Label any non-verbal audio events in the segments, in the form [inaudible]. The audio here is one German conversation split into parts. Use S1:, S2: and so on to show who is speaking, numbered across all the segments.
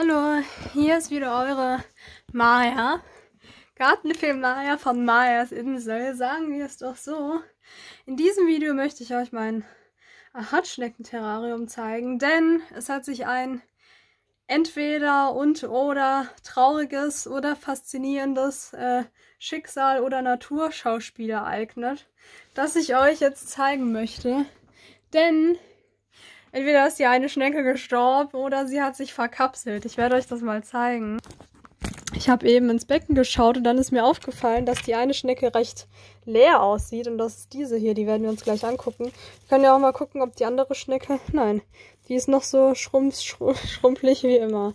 S1: Hallo, hier ist wieder eure Maya. Gartenfee Maya von Mayas Insel, sagen wir es doch so. In diesem Video möchte ich euch mein Achatschnecken-Terrarium zeigen, denn es hat sich ein entweder und oder trauriges oder faszinierendes äh, Schicksal oder Naturschauspiel ereignet, das ich euch jetzt zeigen möchte. Denn Entweder ist hier eine Schnecke gestorben oder sie hat sich verkapselt. Ich werde euch das mal zeigen. Ich habe eben ins Becken geschaut und dann ist mir aufgefallen, dass die eine Schnecke recht leer aussieht. Und das ist diese hier, die werden wir uns gleich angucken. Wir können ja auch mal gucken, ob die andere Schnecke... Nein, die ist noch so schrumpf, [laughs] schrumpelig wie immer.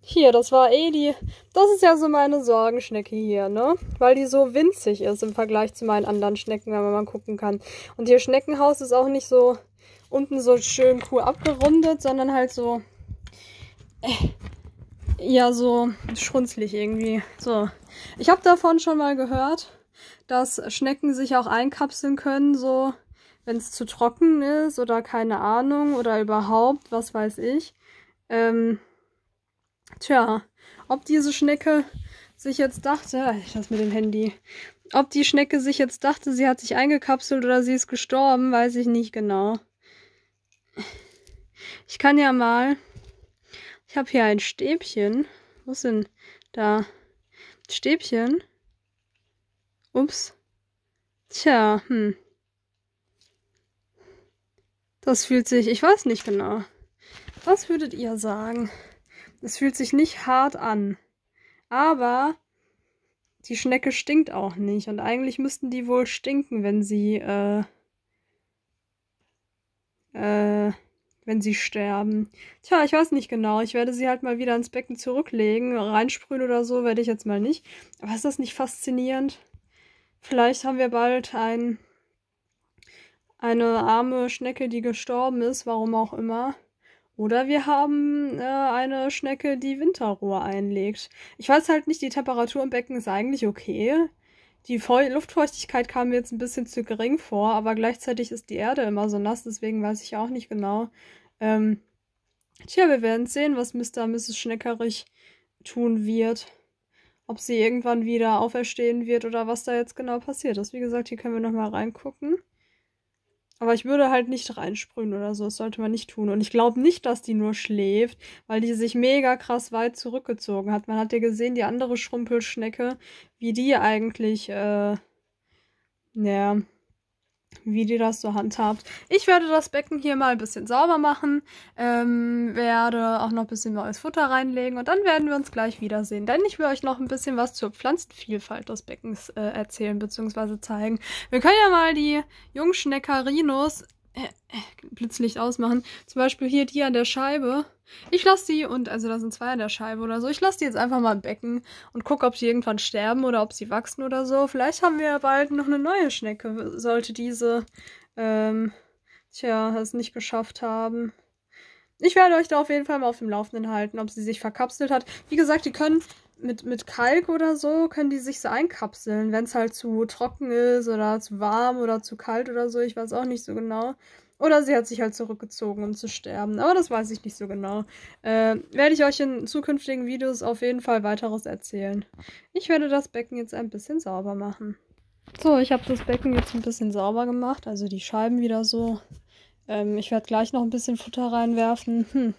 S1: Hier, das war eh die... Das ist ja so meine Sorgenschnecke hier, ne? Weil die so winzig ist im Vergleich zu meinen anderen Schnecken, wenn man mal gucken kann. Und ihr Schneckenhaus ist auch nicht so unten so schön cool abgerundet, sondern halt so. Äh, ja, so schrunzlig irgendwie. So. Ich habe davon schon mal gehört, dass Schnecken sich auch einkapseln können, so wenn es zu trocken ist oder keine Ahnung oder überhaupt, was weiß ich. Ähm, tja, ob diese Schnecke sich jetzt dachte, ah, ich das mit dem Handy, ob die Schnecke sich jetzt dachte, sie hat sich eingekapselt oder sie ist gestorben, weiß ich nicht genau. Ich kann ja mal. Ich habe hier ein Stäbchen. Wo ist denn da? Stäbchen? Ups. Tja, hm. Das fühlt sich, ich weiß nicht genau. Was würdet ihr sagen? Es fühlt sich nicht hart an. Aber die Schnecke stinkt auch nicht. Und eigentlich müssten die wohl stinken, wenn sie äh, äh, wenn sie sterben. Tja, ich weiß nicht genau. Ich werde sie halt mal wieder ins Becken zurücklegen. Reinsprühen oder so werde ich jetzt mal nicht. Aber ist das nicht faszinierend? Vielleicht haben wir bald ein, eine arme Schnecke, die gestorben ist, warum auch immer. Oder wir haben äh, eine Schnecke, die Winterruhe einlegt. Ich weiß halt nicht, die Temperatur im Becken ist eigentlich okay. Die Feu Luftfeuchtigkeit kam mir jetzt ein bisschen zu gering vor, aber gleichzeitig ist die Erde immer so nass, deswegen weiß ich auch nicht genau. Ähm, tja, wir werden sehen, was Mr. und Mrs. Schneckerich tun wird. Ob sie irgendwann wieder auferstehen wird oder was da jetzt genau passiert ist. Wie gesagt, hier können wir nochmal reingucken. Aber ich würde halt nicht reinsprühen oder so. Das sollte man nicht tun. Und ich glaube nicht, dass die nur schläft, weil die sich mega krass weit zurückgezogen hat. Man hat ja gesehen, die andere Schrumpelschnecke, wie die eigentlich, äh, ja, wie die das so handhabt. Ich werde das Becken hier mal ein bisschen sauber machen, ähm, werde auch noch ein bisschen neues Futter reinlegen und dann werden wir uns gleich wiedersehen, denn ich will euch noch ein bisschen was zur Pflanzenvielfalt des Beckens äh, erzählen bzw. zeigen. Wir können ja mal die Jungschneckerinos äh, äh, Blitzlicht ausmachen. Zum Beispiel hier die an der Scheibe. Ich lasse die, und also da sind zwei an der Scheibe oder so, ich lasse die jetzt einfach mal im Becken und gucke, ob sie irgendwann sterben oder ob sie wachsen oder so. Vielleicht haben wir ja bald noch eine neue Schnecke, sollte diese, ähm, tja, es nicht geschafft haben. Ich werde euch da auf jeden Fall mal auf dem Laufenden halten, ob sie sich verkapselt hat. Wie gesagt, die können mit, mit Kalk oder so können die sich so einkapseln, wenn es halt zu trocken ist oder zu warm oder zu kalt oder so. Ich weiß auch nicht so genau. Oder sie hat sich halt zurückgezogen, um zu sterben. Aber das weiß ich nicht so genau. Äh, werde ich euch in zukünftigen Videos auf jeden Fall weiteres erzählen. Ich werde das Becken jetzt ein bisschen sauber machen. So, ich habe das Becken jetzt ein bisschen sauber gemacht. Also die Scheiben wieder so. Ähm, ich werde gleich noch ein bisschen Futter reinwerfen. Hm.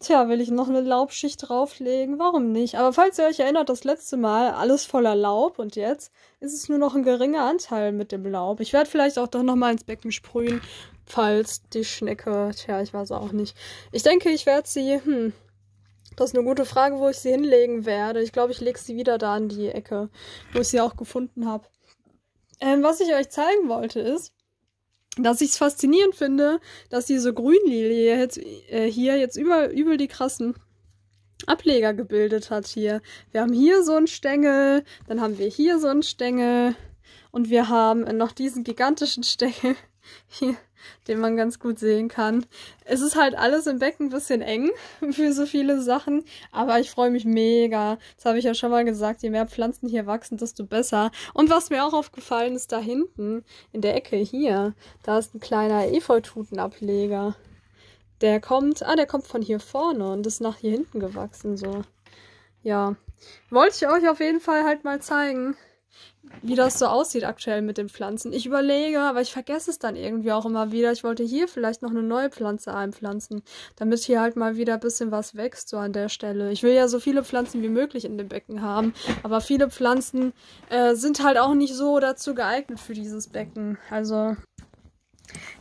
S1: Tja, will ich noch eine Laubschicht drauflegen? Warum nicht? Aber falls ihr euch erinnert, das letzte Mal alles voller Laub und jetzt ist es nur noch ein geringer Anteil mit dem Laub. Ich werde vielleicht auch doch nochmal ins Becken sprühen, falls die Schnecke, tja, ich weiß auch nicht. Ich denke, ich werde sie, hm, das ist eine gute Frage, wo ich sie hinlegen werde. Ich glaube, ich lege sie wieder da in die Ecke, wo ich sie auch gefunden habe. Ähm, was ich euch zeigen wollte ist, dass ich es faszinierend finde, dass diese Grünlilie jetzt, äh, hier jetzt über, über die krassen Ableger gebildet hat hier. Wir haben hier so einen Stängel, dann haben wir hier so einen Stängel, und wir haben noch diesen gigantischen Stengel [laughs] hier, den man ganz gut sehen kann. Es ist halt alles im Becken ein bisschen eng [laughs] für so viele Sachen, aber ich freue mich mega. Das habe ich ja schon mal gesagt, je mehr Pflanzen hier wachsen, desto besser. Und was mir auch aufgefallen ist, da hinten, in der Ecke hier, da ist ein kleiner Efeututenableger. Der kommt, ah, der kommt von hier vorne und ist nach hier hinten gewachsen, so. Ja, wollte ich euch auf jeden Fall halt mal zeigen wie das so aussieht aktuell mit den Pflanzen. Ich überlege, aber ich vergesse es dann irgendwie auch immer wieder. Ich wollte hier vielleicht noch eine neue Pflanze einpflanzen, damit hier halt mal wieder ein bisschen was wächst, so an der Stelle. Ich will ja so viele Pflanzen wie möglich in dem Becken haben, aber viele Pflanzen äh, sind halt auch nicht so dazu geeignet für dieses Becken. Also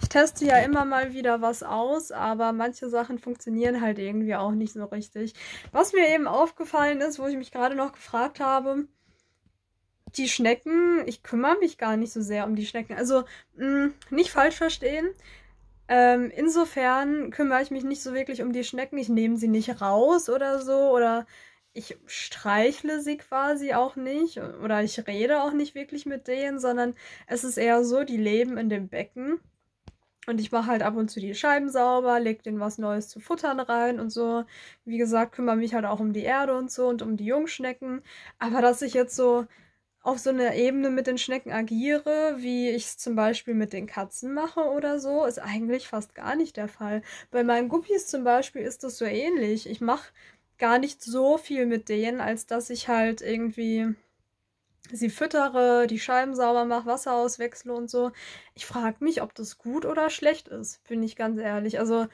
S1: ich teste ja immer mal wieder was aus, aber manche Sachen funktionieren halt irgendwie auch nicht so richtig. Was mir eben aufgefallen ist, wo ich mich gerade noch gefragt habe, die Schnecken, ich kümmere mich gar nicht so sehr um die Schnecken. Also mh, mm, nicht falsch verstehen. Ähm, insofern kümmere ich mich nicht so wirklich um die Schnecken. Ich nehme sie nicht raus oder so. Oder ich streichle sie quasi auch nicht. Oder ich rede auch nicht wirklich mit denen, sondern es ist eher so, die leben in dem Becken. Und ich mache halt ab und zu die Scheiben sauber, lege denen was Neues zu futtern rein und so. Wie gesagt, kümmere mich halt auch um die Erde und so und um die Jungschnecken. Aber dass ich jetzt so auf so einer Ebene mit den Schnecken agiere, wie ich es zum Beispiel mit den Katzen mache oder so, ist eigentlich fast gar nicht der Fall. Bei meinen Guppies zum Beispiel ist das so ähnlich. Ich mache gar nicht so viel mit denen, als dass ich halt irgendwie sie füttere, die Scheiben sauber mache, Wasser auswechsle und so. Ich frage mich, ob das gut oder schlecht ist, bin ich ganz ehrlich. Also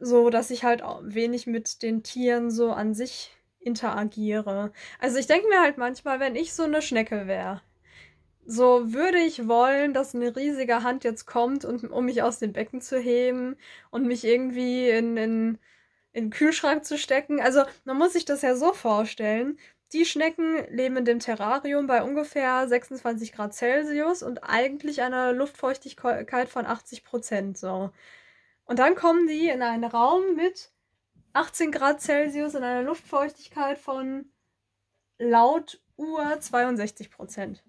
S1: so, dass ich halt wenig mit den Tieren so an sich interagiere. Also ich denke mir halt manchmal, wenn ich so eine Schnecke wäre, so würde ich wollen, dass eine riesige Hand jetzt kommt, und, um mich aus dem Becken zu heben und mich irgendwie in, in, in den Kühlschrank zu stecken. Also man muss sich das ja so vorstellen. Die Schnecken leben in dem Terrarium bei ungefähr 26 Grad Celsius und eigentlich einer Luftfeuchtigkeit von 80 Prozent so. Und dann kommen die in einen Raum mit 18 Grad Celsius und einer Luftfeuchtigkeit von laut Uhr 62 Prozent.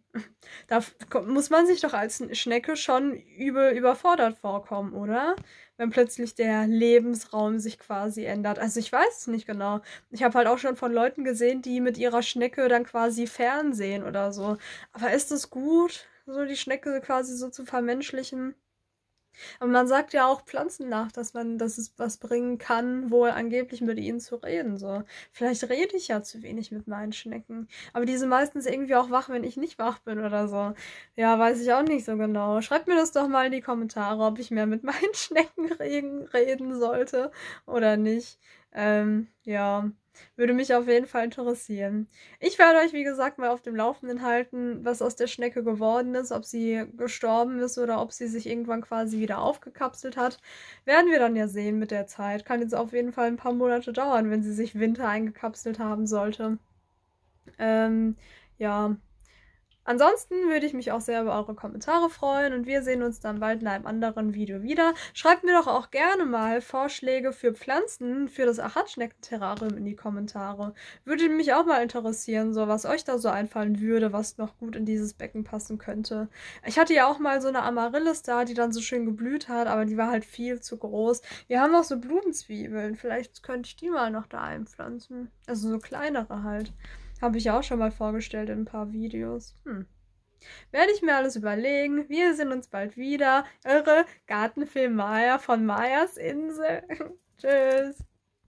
S1: Da muss man sich doch als Schnecke schon übel überfordert vorkommen, oder? Wenn plötzlich der Lebensraum sich quasi ändert. Also ich weiß es nicht genau. Ich habe halt auch schon von Leuten gesehen, die mit ihrer Schnecke dann quasi fernsehen oder so. Aber ist es gut, so die Schnecke quasi so zu vermenschlichen? Aber man sagt ja auch Pflanzen nach, dass man, dass es was bringen kann, wohl angeblich mit ihnen zu reden. So. Vielleicht rede ich ja zu wenig mit meinen Schnecken. Aber die sind meistens irgendwie auch wach, wenn ich nicht wach bin oder so. Ja, weiß ich auch nicht so genau. Schreibt mir das doch mal in die Kommentare, ob ich mehr mit [laughs] meinen Schnecken reden, reden sollte oder nicht. Ähm, ja. Würde mich auf jeden Fall interessieren. Ich werde euch, wie gesagt, mal auf dem Laufenden halten, was aus der Schnecke geworden ist, ob sie gestorben ist oder ob sie sich irgendwann quasi wieder aufgekapselt hat. Werden wir dann ja sehen mit der Zeit. Kann jetzt auf jeden Fall ein paar Monate dauern, wenn sie sich Winter eingekapselt haben sollte. Ähm, ja, Ansonsten würde ich mich auch sehr über eure Kommentare freuen und wir sehen uns dann bald in einem anderen Video wieder. Schreibt mir doch auch gerne mal Vorschläge für Pflanzen für das Achatschneckenterrarium in die Kommentare. Würde mich auch mal interessieren, so was euch da so einfallen würde, was noch gut in dieses Becken passen könnte. Ich hatte ja auch mal so eine Amaryllis da, die dann so schön geblüht hat, aber die war halt viel zu groß. Wir haben auch so Blumenzwiebeln, vielleicht könnte ich die mal noch da einpflanzen. Also so kleinere halt. Habe ich auch schon mal vorgestellt in ein paar Videos. Hm. Werde ich mir alles überlegen. Wir sehen uns bald wieder. Eure Gartenfilm Maya von Mayas Insel. [laughs] Tschüss.